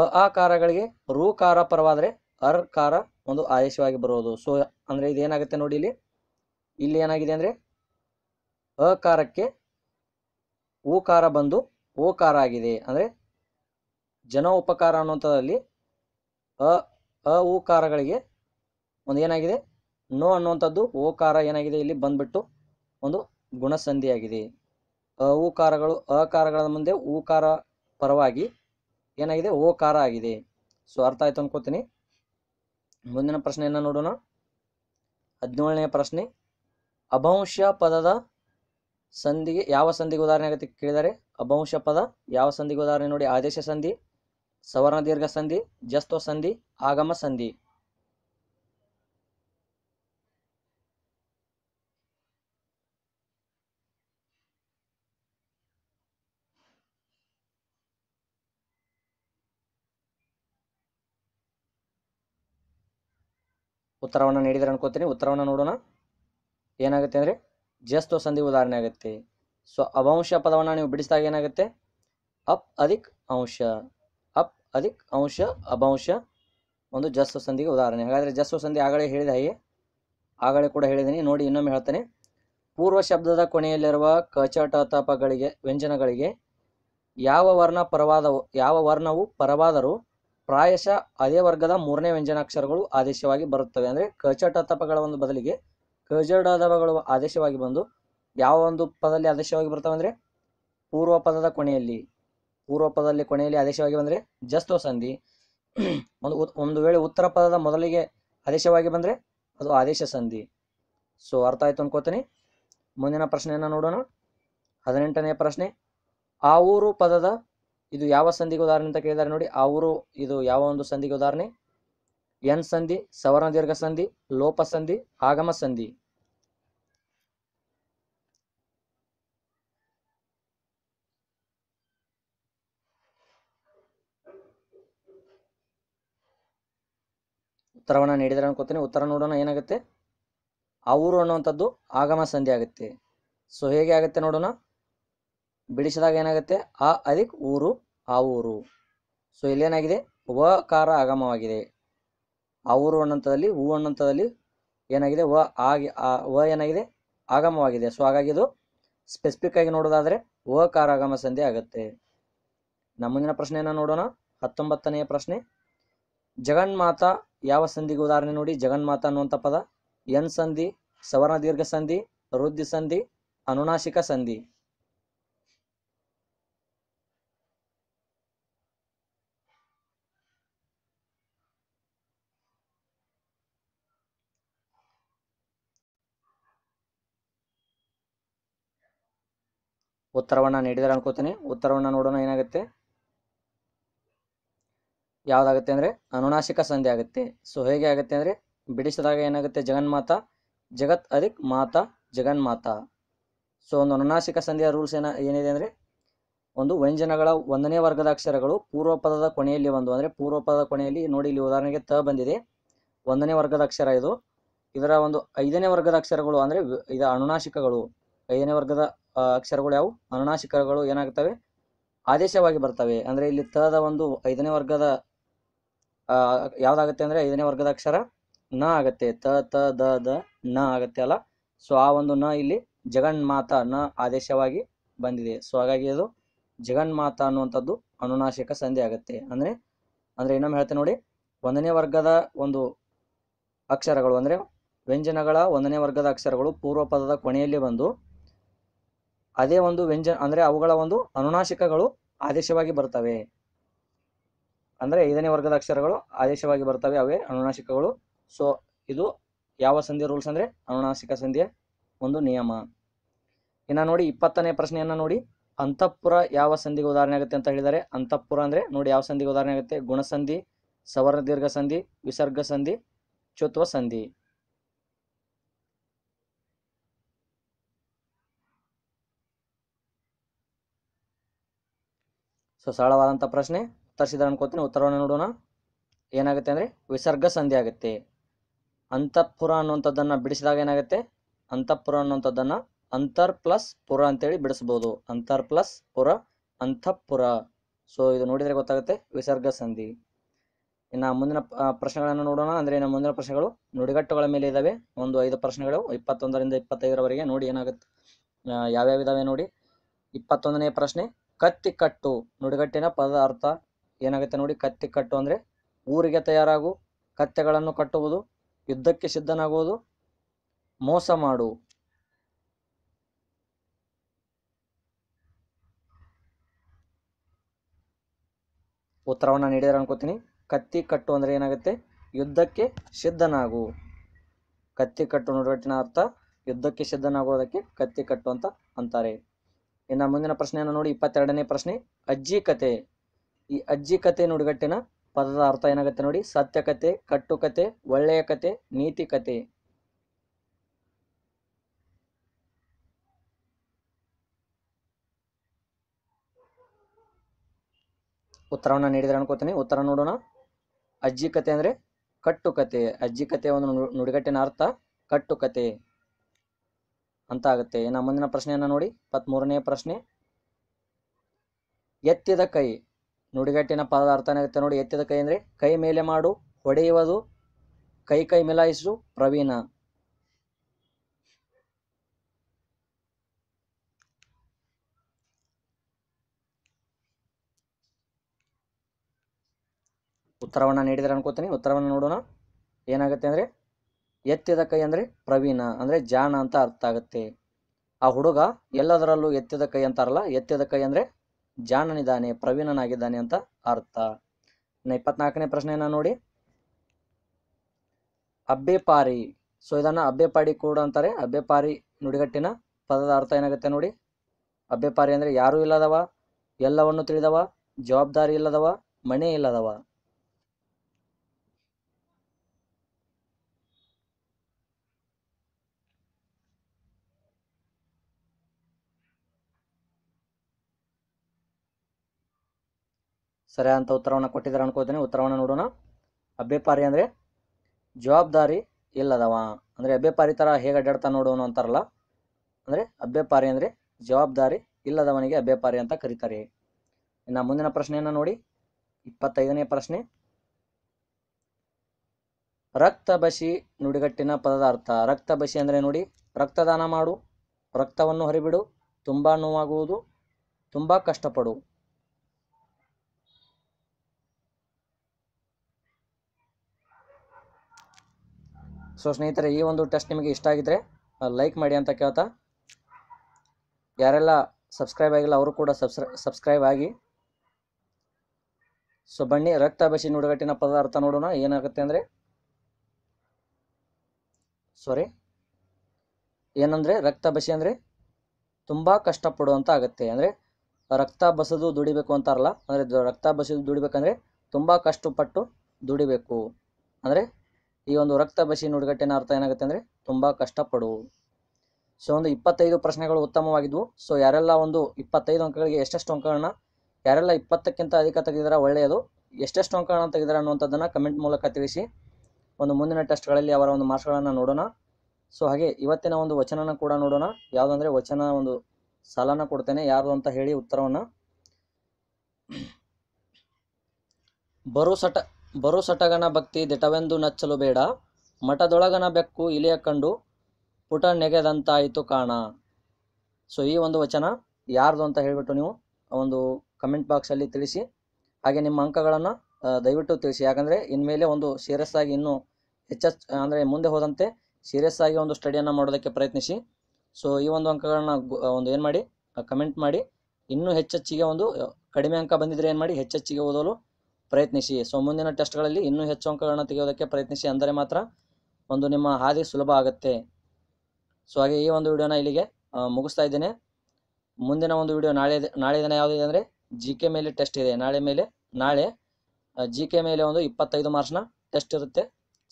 ಅ ಆ ಕಾರಗಳಿಗೆ ರೂ ಕಾರ ಪರವಾದರೆ ಅರ್ ಕಾರ ಒಂದು ಆದೇಶವಾಗಿ ಬರೋದು ಸೊ ಅಂದರೆ ಇದೇನಾಗುತ್ತೆ ನೋಡಿ ಇಲ್ಲಿ ಇಲ್ಲಿ ಏನಾಗಿದೆ ಅಂದರೆ ಅಕಾರಕ್ಕೆ ಕಾರ ಬಂದು ಓ ಕಾರ ಆಗಿದೆ ಅಂದರೆ ಜನ ಉಪಕಾರ ಅನ್ನುವಂಥದ್ದಲ್ಲಿ ಅ ಅ ಕಾರಗಳಿಗೆ ಒಂದು ಏನಾಗಿದೆ ನೋ ಅನ್ನುವಂಥದ್ದು ಕಾರ ಏನಾಗಿದೆ ಇಲ್ಲಿ ಬಂದ್ಬಿಟ್ಟು ಒಂದು ಗುಣಸಂಧಿಯಾಗಿದೆ ಅ ಅ ಕಾರಗಳ ಮುಂದೆ ಕಾರ ಪರವಾಗಿ ಏನಾಗಿದೆ ಓ ಕಾರ ಆಗಿದೆ ಸೊ ಅರ್ಥ ಆಯ್ತು ಅನ್ಕೋತೀನಿ ಮುಂದಿನ ಪ್ರಶ್ನೆಯನ್ನು ನೋಡೋಣ ಹದಿನೇಳನೇ ಪ್ರಶ್ನೆ ಅಭಂಶ ಪದದ ಸಂಧಿಗೆ ಯಾವ ಸಂಧಿಗೆ ಉದಾಹರಣೆ ಆಗುತ್ತೆ ಕೇಳಿದರೆ ಅಭಂಶ ಪದ ಯಾವ ಸಂಧಿಗೆ ಉದಾಹರಣೆ ನೋಡಿ ಆದೇಶ ಸಂಧಿ ಸವರ್ಣ ದೀರ್ಘ ಸಂಧಿ ಜಸ್ತ್ವ ಸಂಧಿ ಆಗಮ ಸಂಧಿ ಉತ್ತರವನ್ನು ನೀಡಿದರೆ ಅನ್ಕೋತೀನಿ ಉತ್ತರವನ್ನು ನೋಡೋಣ ಏನಾಗುತ್ತೆ ಅಂದರೆ ಜಸ್ತು ಸಂಧಿ ಉದಾಹರಣೆ ಆಗುತ್ತೆ ಸೊ ಅವಂಶ ಪದವನ್ನು ನೀವು ಬಿಡಿಸಿದಾಗ ಏನಾಗುತ್ತೆ ಅಪ್ ಅಧಿಕ್ ಅಂಶ ಅಪ್ ಅಧಿಕ್ ಅಂಶ ಅಭಂಶ ಒಂದು ಜಸ್ತು ಸಂಧಿಗೆ ಉದಾಹರಣೆ ಹಾಗಾದರೆ ಜಸ್ತು ಸಂಧಿ ಆಗಲೇ ಹೇಳಿದ ಹಾಗೆ ಆಗಲೇ ಕೂಡ ಹೇಳಿದ್ದೀನಿ ನೋಡಿ ಇನ್ನೊಮ್ಮೆ ಹೇಳ್ತೇನೆ ಪೂರ್ವ ಶಬ್ದದ ಕೊನೆಯಲ್ಲಿರುವ ಕಚಟತಪಗಳಿಗೆ ವ್ಯಂಜನಗಳಿಗೆ ಯಾವ ವರ್ಣ ಪರವಾದವು ಯಾವ ವರ್ಣವು ಪರವಾದರೂ ಪ್ರಾಯಶಃ ಅದೇ ವರ್ಗದ ಮೂರನೇ ವ್ಯಂಜನಾಕ್ಷರಗಳು ಆದೇಶವಾಗಿ ಬರುತ್ತವೆ ಅಂದರೆ ಕಚಟತಪಗಳ ಒಂದು ಬದಲಿಗೆ ಕಜಡದಪಗಳು ಆದೇಶವಾಗಿ ಬಂದು ಯಾವ ಒಂದು ಪದದಲ್ಲಿ ಆದೇಶವಾಗಿ ಬರ್ತವೆ ಅಂದರೆ ಪೂರ್ವ ಪದದ ಕೊನೆಯಲ್ಲಿ ಪೂರ್ವ ಪದದಲ್ಲಿ ಕೊನೆಯಲ್ಲಿ ಆದೇಶವಾಗಿ ಬಂದರೆ ಜಸ್ತೋ ಸಂಧಿ ಒಂದು ಒಂದು ವೇಳೆ ಉತ್ತರ ಪದದ ಮೊದಲಿಗೆ ಆದೇಶವಾಗಿ ಬಂದರೆ ಅದು ಆದೇಶ ಸಂಧಿ ಸೊ ಅರ್ಥ ಆಯಿತು ಅನ್ಕೋತೀನಿ ಮುಂದಿನ ಪ್ರಶ್ನೆಯನ್ನು ನೋಡೋಣ ಹದಿನೆಂಟನೇ ಪ್ರಶ್ನೆ ಆ ಊರು ಪದದ ಇದು ಯಾವ ಸಂಧಿಗೆ ಉದಾಹರಣೆ ಅಂತ ಕೇಳಿದಾರೆ ನೋಡಿ ಅವರು ಇದು ಯಾವ ಒಂದು ಸಂಧಿಗೆ ಉದಾಹರಣೆ ಎನ್ ಸಂಧಿ ಸವರ್ಣ ದೀರ್ಘ ಸಂಧಿ ಲೋಪ ಸಂಧಿ ಆಗಮ ಸಂಧಿ ಉತ್ತರವನ್ನು ನೀಡಿದರೆ ಅನ್ಕೋತೀನಿ ಉತ್ತರ ನೋಡೋಣ ಏನಾಗುತ್ತೆ ಅವರು ಅನ್ನುವಂಥದ್ದು ಆಗಮ ಸಂಧಿ ಆಗುತ್ತೆ ಸೊ ಹೇಗೆ ಆಗುತ್ತೆ ನೋಡೋಣ ಬಿಡಿಸಿದಾಗ ಏನಾಗುತ್ತೆ ಆ ಅದಕ್ಕೆ ಊರು ಆ ಊರು ಸೊ ಇಲ್ಲೇನಾಗಿದೆ ಕಾರ ಆಗಮವಾಗಿದೆ ಆ ಊರು ಅನ್ನಂಥದಲ್ಲಿ ಹೂ ಅನ್ನೋಂಥದಲ್ಲಿ ಏನಾಗಿದೆ ವ ಆಗಿ ವ ಏನಾಗಿದೆ ಆಗಮವಾಗಿದೆ ಸೊ ಹಾಗಾಗಿ ಇದು ಸ್ಪೆಸಿಫಿಕ್ ಆಗಿ ನೋಡೋದಾದರೆ ವ ಕಾರ ಆಗಮ ಸಂಧಿ ಆಗುತ್ತೆ ನಮ್ಮ ಮುಂದಿನ ಪ್ರಶ್ನೆಯನ್ನು ನೋಡೋಣ ಹತ್ತೊಂಬತ್ತನೆಯ ಪ್ರಶ್ನೆ ಜಗನ್ಮಾತ ಯಾವ ಸಂಧಿಗೆ ಉದಾಹರಣೆ ನೋಡಿ ಜಗನ್ಮಾತ ಅನ್ನುವಂಥ ಪದ ಎನ್ ಸಂಧಿ ಸವರ್ಣ ದೀರ್ಘ ಸಂಧಿ ವೃದ್ಧಿ ಸಂಧಿ ಅನುನಾಶಿಕ ಸಂಧಿ ಉತ್ತರವನ್ನು ನೀಡಿದರೆ ಅನ್ಕೋತೀನಿ ಉತ್ತರವನ್ನು ನೋಡೋಣ ಏನಾಗುತ್ತೆ ಯಾವುದಾಗುತ್ತೆ ಅಂದರೆ ಅನುನಾಶಿಕ ಸಂಧಿ ಆಗುತ್ತೆ ಸೊ ಹೇಗೆ ಆಗುತ್ತೆ ಅಂದರೆ ಬಿಡಿಸಿದಾಗ ಏನಾಗುತ್ತೆ ಜಗನ್ಮಾತಾ ಜಗತ್ ಅದಿಕ್ ಮಾತಾ ಜಗನ್ಮಾತ ಸೊ ಒಂದು ಅನುನಾಶಿಕ ಸಂಧಿಯ ರೂಲ್ಸ್ ಏನ ಏನಿದೆ ಅಂದರೆ ಒಂದು ವ್ಯಂಜನಗಳ ಒಂದನೇ ವರ್ಗದ ಅಕ್ಷರಗಳು ಪೂರ್ವ ಪದದ ಕೊನೆಯಲ್ಲಿ ಒಂದು ಅಂದರೆ ಪೂರ್ವ ಪದದ ಕೊನೆಯಲ್ಲಿ ನೋಡಿ ಇಲ್ಲಿ ಉದಾಹರಣೆಗೆ ತ ಬಂದಿದೆ ಒಂದನೇ ವರ್ಗದ ಅಕ್ಷರ ಇದು ಇದರ ಒಂದು ಐದನೇ ವರ್ಗದ ಅಕ್ಷರಗಳು ಅಂದರೆ ಇದು ಅನುನಾಶಿಕಗಳು ಐದನೇ ವರ್ಗದ ಅಕ್ಷರಗಳು ಯಾವು ಅನುನಾಶಿಕಗಳು ಏನಾಗ್ತವೆ ಆದೇಶವಾಗಿ ಬರ್ತವೆ ಅಂದ್ರೆ ಇಲ್ಲಿ ತದ ಒಂದು ಐದನೇ ವರ್ಗದ ಯಾವ್ದಾಗತ್ತೆ ಅಂದ್ರೆ ಐದನೇ ವರ್ಗದ ಅಕ್ಷರ ನ ಆಗತ್ತೆ ತ ತ ದ ದ ನ ಆಗತ್ತೆ ಅಲ್ಲ ಸೊ ಆ ಒಂದು ನ ಇಲ್ಲಿ ಜಗನ್ಮಾತ ನ ಆದೇಶವಾಗಿ ಬಂದಿದೆ ಸೊ ಹಾಗಾಗಿ ಅದು ಜಗನ್ಮಾತ ಅನ್ನುವಂಥದ್ದು ಅನುನಾಶಕ ಸಂಧಿ ಆಗುತ್ತೆ ಅಂದ್ರೆ ಅಂದ್ರೆ ಇನ್ನೊಮ್ಮೆ ಹೇಳ್ತೇನೆ ನೋಡಿ ಒಂದನೇ ವರ್ಗದ ಒಂದು ಅಕ್ಷರಗಳು ಅಂದ್ರೆ ವ್ಯಂಜನಗಳ ಒಂದನೇ ವರ್ಗದ ಅಕ್ಷರಗಳು ಪೂರ್ವ ಪದದ ಕೊನೆಯಲ್ಲಿ ಬಂದು ಅದೇ ಒಂದು ವ್ಯಂಜನ ಅಂದರೆ ಅವುಗಳ ಒಂದು ಅನುನಾಶಿಕಗಳು ಆದೇಶವಾಗಿ ಬರ್ತವೆ ಅಂದರೆ ಐದನೇ ವರ್ಗದ ಅಕ್ಷರಗಳು ಆದೇಶವಾಗಿ ಬರ್ತವೆ ಅವೇ ಅನುನಾಶಿಕಗಳು ಸೊ ಇದು ಯಾವ ಸಂಧಿ ರೂಲ್ಸ್ ಅಂದರೆ ಅನುನಾಶಿಕ ಸಂಧಿಯ ಒಂದು ನಿಯಮ ಇನ್ನು ನೋಡಿ ಇಪ್ಪತ್ತನೇ ಪ್ರಶ್ನೆಯನ್ನು ನೋಡಿ ಅಂತಃಪುರ ಯಾವ ಸಂಧಿಗೆ ಉದಾಹರಣೆ ಆಗುತ್ತೆ ಅಂತ ಹೇಳಿದರೆ ಅಂತಃಪುರ ಅಂದರೆ ನೋಡಿ ಯಾವ ಸಂಧಿಗೆ ಉದಾಹರಣೆ ಆಗುತ್ತೆ ಗುಣಸಂಧಿ ಸವರ್ಣ ದೀರ್ಘ ಸಂಧಿ ವಿಸರ್ಗ ಸಂಧಿ ಚುತ್ವ ಸಂಧಿ ಸೊ ಸರಳವಾದಂಥ ಪ್ರಶ್ನೆ ಉತ್ತರಿಸಿದ ಅನ್ಕೋತೀನಿ ಉತ್ತರವನ್ನು ನೋಡೋಣ ಏನಾಗುತ್ತೆ ಅಂದರೆ ವಿಸರ್ಗ ಸಂಧಿ ಆಗುತ್ತೆ ಅಂತಃಪುರ ಅನ್ನುವಂಥದ್ದನ್ನು ಬಿಡಿಸಿದಾಗ ಏನಾಗುತ್ತೆ ಅಂತಃಪುರ ಅನ್ನುವಂಥದ್ದನ್ನು ಅಂತರ್ ಪ್ಲಸ್ ಪುರ ಅಂತೇಳಿ ಬಿಡಿಸ್ಬೋದು ಅಂತರ್ ಪ್ಲಸ್ ಪುರ ಅಂತಃಪುರ ಸೊ ಇದು ನೋಡಿದರೆ ಗೊತ್ತಾಗುತ್ತೆ ವಿಸರ್ಗ ಸಂಧಿ ಇನ್ನು ಮುಂದಿನ ಪ್ರಶ್ನೆಗಳನ್ನು ನೋಡೋಣ ಅಂದರೆ ಇನ್ನು ಮುಂದಿನ ಪ್ರಶ್ನೆಗಳು ನುಡಿಗಟ್ಟುಗಳ ಮೇಲೆ ಇದ್ದಾವೆ ಒಂದು ಐದು ಪ್ರಶ್ನೆಗಳು ಇಪ್ಪತ್ತೊಂದರಿಂದ ಇಪ್ಪತ್ತೈದರವರೆಗೆ ನೋಡಿ ಏನಾಗುತ್ತೆ ಯಾವ್ಯಾವ ಇದಾವೆ ನೋಡಿ ಇಪ್ಪತ್ತೊಂದನೇ ಪ್ರಶ್ನೆ ಕತ್ತಿ ಕಟ್ಟು ನುಡಿಗಟ್ಟಿನ ಪದದ ಅರ್ಥ ಏನಾಗುತ್ತೆ ನೋಡಿ ಕತ್ತಿ ಕಟ್ಟು ಅಂದರೆ ಊರಿಗೆ ತಯಾರಾಗು ಕತ್ತೆಗಳನ್ನು ಕಟ್ಟುವುದು ಯುದ್ಧಕ್ಕೆ ಸಿದ್ಧನಾಗುವುದು ಮೋಸ ಮಾಡು ಉತ್ತರವನ್ನು ನೀಡಿದರೆ ಅನ್ಕೋತೀನಿ ಕತ್ತಿ ಕಟ್ಟು ಅಂದರೆ ಏನಾಗುತ್ತೆ ಯುದ್ಧಕ್ಕೆ ಸಿದ್ಧನಾಗು ಕತ್ತಿ ಕಟ್ಟು ನುಡಿಗಟ್ಟಿನ ಅರ್ಥ ಯುದ್ಧಕ್ಕೆ ಸಿದ್ಧನಾಗುವುದಕ್ಕೆ ಕತ್ತಿ ಕಟ್ಟು ಅಂತ ಅಂತಾರೆ ಇನ್ನು ಮುಂದಿನ ಪ್ರಶ್ನೆಯನ್ನು ನೋಡಿ ಇಪ್ಪತ್ತೆರಡನೇ ಪ್ರಶ್ನೆ ಅಜ್ಜಿ ಕತೆ ಈ ಅಜ್ಜಿ ಕತೆ ನುಡುಗಟ್ಟಿನ ಪದದ ಅರ್ಥ ಏನಾಗುತ್ತೆ ನೋಡಿ ಸತ್ಯಕತೆ ಕಟ್ಟುಕತೆ ಒಳ್ಳೆಯ ಕತೆ ನೀತಿ ಕತೆ ಉತ್ತರವನ್ನು ನೀಡಿದ್ರೆ ಅನ್ಕೋತೀನಿ ಉತ್ತರ ನೋಡೋಣ ಅಜ್ಜಿ ಕತೆ ಅಂದರೆ ಕಟ್ಟುಕತೆ ಅಜ್ಜಿ ಕತೆ ಒಂದು ನುಡುಗಟ್ಟಿನ ಅರ್ಥ ಕಟ್ಟುಕತೆ ಅಂತ ಆಗುತ್ತೆ ಇನ್ನು ಮುಂದಿನ ಪ್ರಶ್ನೆಯನ್ನ ನೋಡಿ ಇಪ್ಪತ್ತ್ಮೂರನೇ ಪ್ರಶ್ನೆ ಎತ್ತಿದ ಕೈ ನುಡಿಗಟ್ಟಿನ ಪದದ ಅರ್ಥನಾಗುತ್ತೆ ನೋಡಿ ಎತ್ತಿದ ಕೈ ಅಂದ್ರೆ ಕೈ ಮೇಲೆ ಮಾಡು ಹೊಡೆಯುವುದು ಕೈ ಕೈ ಮಿಲಾಯಿಸು ಪ್ರವೀಣ ಉತ್ತರವನ್ನ ನೀಡಿದರೆ ಅನ್ಕೋತೀನಿ ಉತ್ತರವನ್ನ ನೋಡೋಣ ಏನಾಗುತ್ತೆ ಅಂದ್ರೆ ಎತ್ತಿದ ಕೈ ಅಂದರೆ ಪ್ರವೀಣ ಅಂದರೆ ಜಾಣ ಅಂತ ಅರ್ಥ ಆಗುತ್ತೆ ಆ ಹುಡುಗ ಎಲ್ಲದರಲ್ಲೂ ಎತ್ತಿದ ಕೈ ಅಂತಾರಲ್ಲ ಎತ್ತಿದ ಕೈ ಅಂದರೆ ಜಾಣನಿದ್ದಾನೆ ಪ್ರವೀಣನಾಗಿದ್ದಾನೆ ಅಂತ ಅರ್ಥ ಇನ್ನು ಇಪ್ಪತ್ನಾಲ್ಕನೇ ಪ್ರಶ್ನೆಯನ್ನ ನೋಡಿ ಪಾರಿ ಸೊ ಇದನ್ನು ಅಬ್ಬೆಪಾಡಿ ಕೂಡ ಅಂತಾರೆ ಪಾರಿ ನುಡಿಗಟ್ಟಿನ ಪದದ ಅರ್ಥ ಏನಾಗುತ್ತೆ ನೋಡಿ ಪಾರಿ ಅಂದರೆ ಯಾರೂ ಇಲ್ಲದವ ಎಲ್ಲವನ್ನು ತಿಳಿದವ ಜವಾಬ್ದಾರಿ ಇಲ್ಲದವ ಮಣೆ ಇಲ್ಲದವ ಅಂತ ಉತ್ತರವನ್ನು ಕೊಟ್ಟಿದ್ದಾರೆ ಅನ್ಕೋತೀನಿ ಉತ್ತರವನ್ನು ನೋಡೋಣ ಅಬ್ಬೆಪಾರಿ ಅಂದರೆ ಜವಾಬ್ದಾರಿ ಇಲ್ಲದವ ಅಂದರೆ ಅಬ್ಬೆಪಾರಿ ಥರ ಹೇಗೆ ಅಡ್ಡಾಡ್ತಾ ನೋಡೋನು ಅಂತಾರಲ್ಲ ಅಂದರೆ ಅಬ್ಬೆಪಾರಿ ಅಂದರೆ ಜವಾಬ್ದಾರಿ ಇಲ್ಲದವನಿಗೆ ಅಬ್ಬೆಪಾರಿ ಅಂತ ಕರೀತಾರೆ ಇನ್ನು ಮುಂದಿನ ಪ್ರಶ್ನೆಯನ್ನು ನೋಡಿ ಇಪ್ಪತ್ತೈದನೇ ಪ್ರಶ್ನೆ ರಕ್ತಬಸಿ ನುಡಿಗಟ್ಟಿನ ಪದದ ಅರ್ಥ ರಕ್ತಬಸಿ ಅಂದರೆ ನೋಡಿ ರಕ್ತದಾನ ಮಾಡು ರಕ್ತವನ್ನು ಹರಿಬಿಡು ತುಂಬ ನೋವಾಗುವುದು ತುಂಬ ಕಷ್ಟಪಡು ಸೊ ಸ್ನೇಹಿತರೆ ಈ ಒಂದು ಟೆಸ್ಟ್ ನಿಮಗೆ ಇಷ್ಟ ಆಗಿದ್ರೆ ಲೈಕ್ ಮಾಡಿ ಅಂತ ಕೇಳ್ತಾ ಯಾರೆಲ್ಲ ಸಬ್ಸ್ಕ್ರೈಬ್ ಆಗಿಲ್ಲ ಅವರು ಕೂಡ ಸಬ್ಸ್ಕ್ರೈಬ್ ಆಗಿ ಸೊ ಬನ್ನಿ ರಕ್ತ ಬಸಿ ನುಡುಗಟ್ಟಿನ ಪದಾರ್ಥ ನೋಡೋಣ ಏನಾಗುತ್ತೆ ಅಂದರೆ ಸಾರಿ ಏನಂದರೆ ರಕ್ತ ಬಸಿ ಅಂದರೆ ತುಂಬ ಕಷ್ಟಪಡುವಂಥ ಆಗುತ್ತೆ ಅಂದರೆ ರಕ್ತ ಬಸದು ದುಡಿಬೇಕು ಅಂತಾರಲ್ಲ ಅಂದರೆ ರಕ್ತ ಬಸದು ದುಡಿಬೇಕಂದ್ರೆ ತುಂಬ ಕಷ್ಟಪಟ್ಟು ದುಡಿಬೇಕು ಅಂದರೆ ಈ ಒಂದು ರಕ್ತ ಬಸಿ ನುಡುಗಟ್ಟಿನ ಅರ್ಥ ಏನಾಗುತ್ತೆ ಅಂದರೆ ತುಂಬ ಕಷ್ಟಪಡುವು ಸೊ ಒಂದು ಇಪ್ಪತ್ತೈದು ಪ್ರಶ್ನೆಗಳು ಉತ್ತಮವಾಗಿದ್ವು ಸೊ ಯಾರೆಲ್ಲ ಒಂದು ಇಪ್ಪತ್ತೈದು ಅಂಕಗಳಿಗೆ ಎಷ್ಟೆಷ್ಟು ಅಂಕಗಳನ್ನ ಯಾರೆಲ್ಲ ಇಪ್ಪತ್ತಕ್ಕಿಂತ ಅಧಿಕ ತೆಗೆದರ ಒಳ್ಳೆಯದು ಎಷ್ಟೆಷ್ಟು ಅಂಕಗಳನ್ನು ತೆಗೆದಾರ ಅನ್ನುವಂಥದ್ದನ್ನು ಕಮೆಂಟ್ ಮೂಲಕ ತಿಳಿಸಿ ಒಂದು ಮುಂದಿನ ಟೆಸ್ಟ್ಗಳಲ್ಲಿ ಅವರ ಒಂದು ಮಾರ್ಕ್ಸ್ಗಳನ್ನು ನೋಡೋಣ ಸೊ ಹಾಗೆ ಇವತ್ತಿನ ಒಂದು ವಚನನ ಕೂಡ ನೋಡೋಣ ಯಾವುದಂದ್ರೆ ವಚನ ಒಂದು ಸಾಲನ ಕೊಡ್ತೇನೆ ಯಾರು ಅಂತ ಹೇಳಿ ಉತ್ತರವನ್ನು ಬರುಸಟ ಬರು ಸಟಗನ ಭಕ್ತಿ ದಿಟವೆಂದು ನಚ್ಚಲು ಬೇಡ ಮಠದೊಳಗನ ಬೆಕ್ಕು ಇಲಿಯ ಕಂಡು ಪುಟ ನೆಗೆದಂತಾಯಿತು ಕಾಣ ಸೊ ಈ ಒಂದು ವಚನ ಯಾರ್ದು ಅಂತ ಹೇಳಿಬಿಟ್ಟು ನೀವು ಒಂದು ಕಮೆಂಟ್ ಬಾಕ್ಸಲ್ಲಿ ತಿಳಿಸಿ ಹಾಗೆ ನಿಮ್ಮ ಅಂಕಗಳನ್ನು ದಯವಿಟ್ಟು ತಿಳಿಸಿ ಯಾಕಂದರೆ ಇನ್ಮೇಲೆ ಒಂದು ಸೀರಿಯಸ್ ಆಗಿ ಇನ್ನೂ ಹೆಚ್ಚೆಚ್ ಅಂದರೆ ಮುಂದೆ ಹೋದಂತೆ ಸೀರಿಯಸ್ ಆಗಿ ಒಂದು ಸ್ಟಡಿಯನ್ನು ಮಾಡೋದಕ್ಕೆ ಪ್ರಯತ್ನಿಸಿ ಸೊ ಈ ಒಂದು ಅಂಕಗಳನ್ನ ಒಂದು ಏನು ಮಾಡಿ ಕಮೆಂಟ್ ಮಾಡಿ ಇನ್ನೂ ಹೆಚ್ಚೆಚ್ಚಿಗೆ ಒಂದು ಕಡಿಮೆ ಅಂಕ ಬಂದಿದ್ರೆ ಏನು ಮಾಡಿ ಹೆಚ್ಚೆಚ್ಚಿಗೆ ಓದಲು ಪ್ರಯತ್ನಿಸಿ ಸೊ ಮುಂದಿನ ಟೆಸ್ಟ್ಗಳಲ್ಲಿ ಇನ್ನೂ ಹೆಚ್ಚು ಅಂಕಗಳನ್ನು ತೆಗೆಯೋದಕ್ಕೆ ಪ್ರಯತ್ನಿಸಿ ಅಂದರೆ ಮಾತ್ರ ಒಂದು ನಿಮ್ಮ ಹಾದಿ ಸುಲಭ ಆಗುತ್ತೆ ಸೊ ಹಾಗೆ ಈ ಒಂದು ವಿಡಿಯೋನ ಇಲ್ಲಿಗೆ ಮುಗಿಸ್ತಾ ಇದ್ದೇನೆ ಮುಂದಿನ ಒಂದು ವಿಡಿಯೋ ನಾಳೆ ನಾಳೆ ದಿನ ಯಾವುದಿದೆ ಅಂದರೆ ಜಿ ಕೆ ಮೇಲೆ ಟೆಸ್ಟ್ ಇದೆ ನಾಳೆ ಮೇಲೆ ನಾಳೆ ಜಿ ಕೆ ಮೇಲೆ ಒಂದು ಇಪ್ಪತ್ತೈದು ಮಾರ್ಚ್ನ ಟೆಸ್ಟ್ ಇರುತ್ತೆ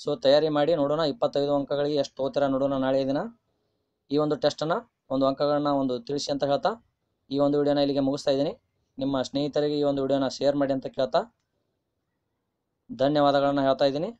ಸೊ ತಯಾರಿ ಮಾಡಿ ನೋಡೋಣ ಇಪ್ಪತ್ತೈದು ಅಂಕಗಳಿಗೆ ಎಷ್ಟು ತಗೋತೀರ ನೋಡೋಣ ನಾಳೆ ದಿನ ಈ ಒಂದು ಟೆಸ್ಟನ್ನು ಒಂದು ಅಂಕಗಳನ್ನ ಒಂದು ತಿಳಿಸಿ ಅಂತ ಹೇಳ್ತಾ ಈ ಒಂದು ವಿಡಿಯೋನ ಇಲ್ಲಿಗೆ ಮುಗಿಸ್ತಾ ಇದ್ದೀನಿ ನಿಮ್ಮ ಸ್ನೇಹಿತರಿಗೆ ಈ ಒಂದು ವಿಡಿಯೋನ ಶೇರ್ ಮಾಡಿ ಅಂತ ಕೇಳ್ತಾ ಧನ್ಯವಾದಗಳನ್ನ ಹೇಳ್ತಾ ಇದ್ದೀನಿ